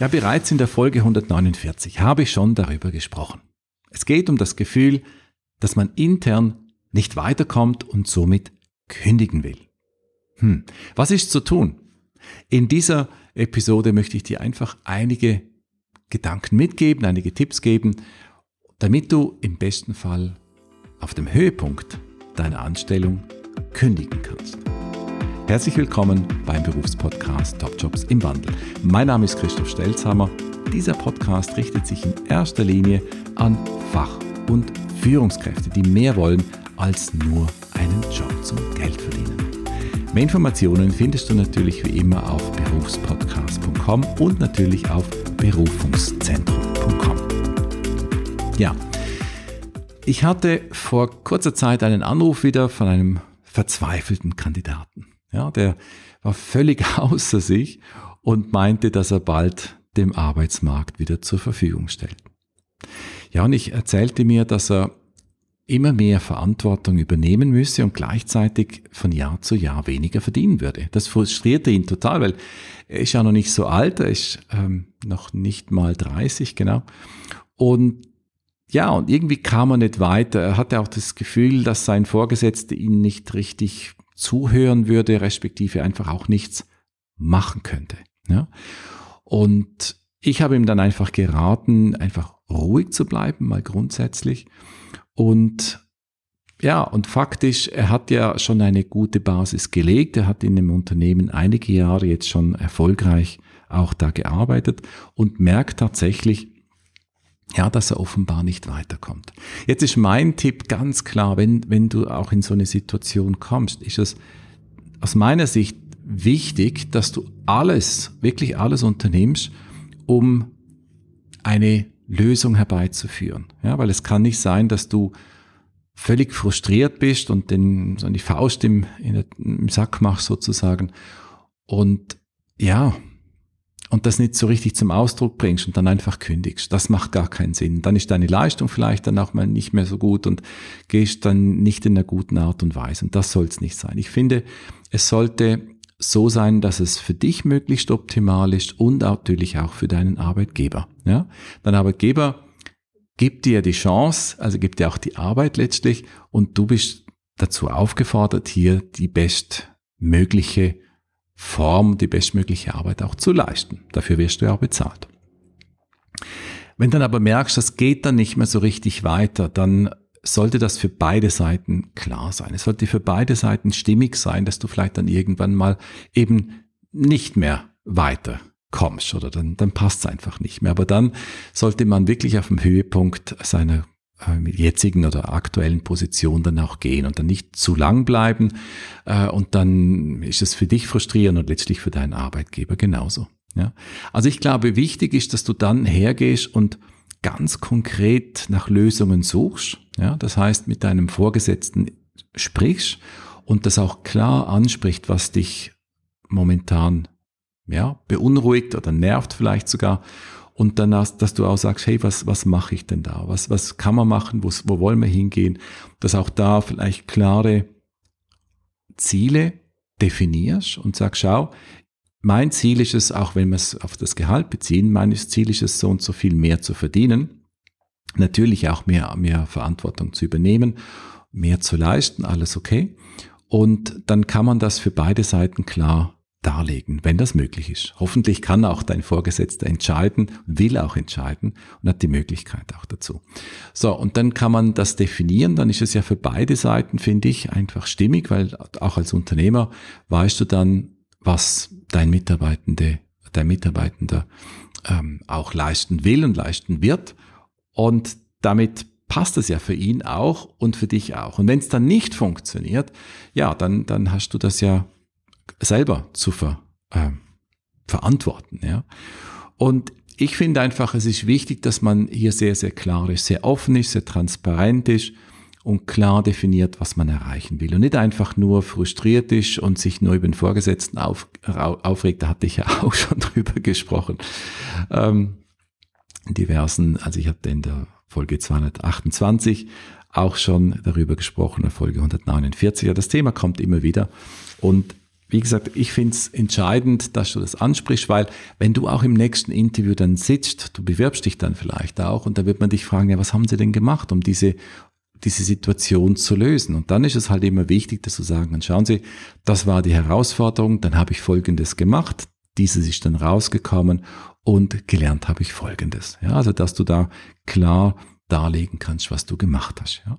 Ja, bereits in der Folge 149 habe ich schon darüber gesprochen. Es geht um das Gefühl, dass man intern nicht weiterkommt und somit kündigen will. Hm, was ist zu tun? In dieser Episode möchte ich dir einfach einige Gedanken mitgeben, einige Tipps geben, damit du im besten Fall auf dem Höhepunkt deiner Anstellung kündigen kannst. Herzlich willkommen beim Berufspodcast Top Jobs im Wandel. Mein Name ist Christoph Stelzhammer. Dieser Podcast richtet sich in erster Linie an Fach- und Führungskräfte, die mehr wollen als nur einen Job zum Geld verdienen. Mehr Informationen findest du natürlich wie immer auf berufspodcast.com und natürlich auf berufungszentrum.com. Ja, ich hatte vor kurzer Zeit einen Anruf wieder von einem verzweifelten Kandidaten. Ja, der war völlig außer sich und meinte, dass er bald dem Arbeitsmarkt wieder zur Verfügung stellt. Ja, und ich erzählte mir, dass er immer mehr Verantwortung übernehmen müsse und gleichzeitig von Jahr zu Jahr weniger verdienen würde. Das frustrierte ihn total, weil er ist ja noch nicht so alt, er ist ähm, noch nicht mal 30, genau. Und ja, und irgendwie kam er nicht weiter. Er hatte auch das Gefühl, dass sein Vorgesetzter ihn nicht richtig zuhören würde, respektive einfach auch nichts machen könnte. Ja? Und ich habe ihm dann einfach geraten, einfach ruhig zu bleiben, mal grundsätzlich. Und ja, und faktisch, er hat ja schon eine gute Basis gelegt. Er hat in dem Unternehmen einige Jahre jetzt schon erfolgreich auch da gearbeitet und merkt tatsächlich, ja, dass er offenbar nicht weiterkommt. Jetzt ist mein Tipp ganz klar, wenn, wenn du auch in so eine Situation kommst, ist es aus meiner Sicht wichtig, dass du alles, wirklich alles unternimmst, um eine Lösung herbeizuführen. Ja, weil es kann nicht sein, dass du völlig frustriert bist und den, so die Faust im, der, im Sack machst sozusagen und ja, und das nicht so richtig zum Ausdruck bringst und dann einfach kündigst. Das macht gar keinen Sinn. Dann ist deine Leistung vielleicht dann auch mal nicht mehr so gut und gehst dann nicht in einer guten Art und Weise. Und das soll es nicht sein. Ich finde, es sollte so sein, dass es für dich möglichst optimal ist und natürlich auch für deinen Arbeitgeber. Ja? Dein Arbeitgeber gibt dir die Chance, also gibt dir auch die Arbeit letztlich und du bist dazu aufgefordert, hier die bestmögliche Form die bestmögliche Arbeit auch zu leisten. Dafür wirst du ja auch bezahlt. Wenn dann aber merkst, das geht dann nicht mehr so richtig weiter, dann sollte das für beide Seiten klar sein. Es sollte für beide Seiten stimmig sein, dass du vielleicht dann irgendwann mal eben nicht mehr weiter kommst oder dann, dann passt es einfach nicht mehr. Aber dann sollte man wirklich auf dem Höhepunkt seiner äh, jetzigen oder aktuellen Position dann auch gehen und dann nicht zu lang bleiben. Äh, und dann ist es für dich frustrierend und letztlich für deinen Arbeitgeber genauso. Ja? Also ich glaube, wichtig ist, dass du dann hergehst und ganz konkret nach Lösungen suchst. Ja? Das heißt, mit deinem Vorgesetzten sprichst und das auch klar anspricht, was dich momentan ja, beunruhigt oder nervt vielleicht sogar und dann, dass du auch sagst, hey, was, was mache ich denn da? Was, was kann man machen? Wo, wo wollen wir hingehen? Dass auch da vielleicht klare Ziele definierst und sagst, schau, mein Ziel ist es, auch wenn wir es auf das Gehalt beziehen, mein Ziel ist es, so und so viel mehr zu verdienen. Natürlich auch mehr, mehr Verantwortung zu übernehmen, mehr zu leisten, alles okay. Und dann kann man das für beide Seiten klar darlegen, wenn das möglich ist. Hoffentlich kann auch dein Vorgesetzter entscheiden, will auch entscheiden und hat die Möglichkeit auch dazu. So, und dann kann man das definieren, dann ist es ja für beide Seiten, finde ich, einfach stimmig, weil auch als Unternehmer weißt du dann, was dein Mitarbeitende, dein Mitarbeitender ähm, auch leisten will und leisten wird. Und damit passt es ja für ihn auch und für dich auch. Und wenn es dann nicht funktioniert, ja, dann, dann hast du das ja selber zu ver, äh, verantworten. Ja? Und ich finde einfach, es ist wichtig, dass man hier sehr, sehr klar ist, sehr offen ist, sehr transparent ist und klar definiert, was man erreichen will. Und nicht einfach nur frustriert ist und sich nur über den Vorgesetzten auf, aufregt. Da hatte ich ja auch schon drüber gesprochen. Ähm, diversen, also ich hatte in der Folge 228 auch schon darüber gesprochen, in Folge 149. Das Thema kommt immer wieder. Und wie gesagt, ich finde es entscheidend, dass du das ansprichst, weil wenn du auch im nächsten Interview dann sitzt, du bewirbst dich dann vielleicht auch und da wird man dich fragen, ja, was haben sie denn gemacht, um diese diese Situation zu lösen. Und dann ist es halt immer wichtig, dass du sagen kannst, schauen Sie, das war die Herausforderung, dann habe ich Folgendes gemacht, dieses ist dann rausgekommen und gelernt habe ich Folgendes. Ja, also, dass du da klar darlegen kannst, was du gemacht hast. Ja.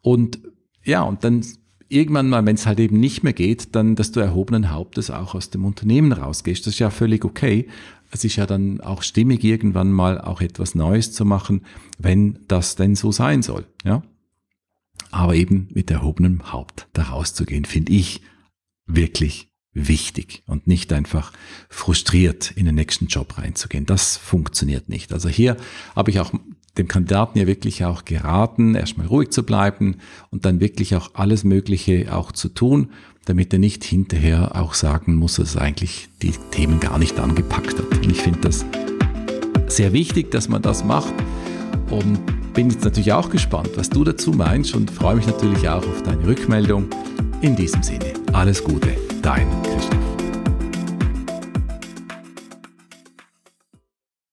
Und ja, und dann irgendwann mal, wenn es halt eben nicht mehr geht, dann, dass du erhobenen Hauptes auch aus dem Unternehmen rausgehst. Das ist ja völlig okay. Es ist ja dann auch stimmig, irgendwann mal auch etwas Neues zu machen, wenn das denn so sein soll. Ja? Aber eben mit erhobenem Haupt da rauszugehen, finde ich wirklich wichtig und nicht einfach frustriert in den nächsten Job reinzugehen. Das funktioniert nicht. Also hier habe ich auch dem Kandidaten ja wirklich auch geraten, erstmal ruhig zu bleiben und dann wirklich auch alles Mögliche auch zu tun, damit er nicht hinterher auch sagen muss, dass er eigentlich die Themen gar nicht angepackt hat. Und ich finde das sehr wichtig, dass man das macht und bin jetzt natürlich auch gespannt, was du dazu meinst und freue mich natürlich auch auf deine Rückmeldung. In diesem Sinne, alles Gute, dein Christoph.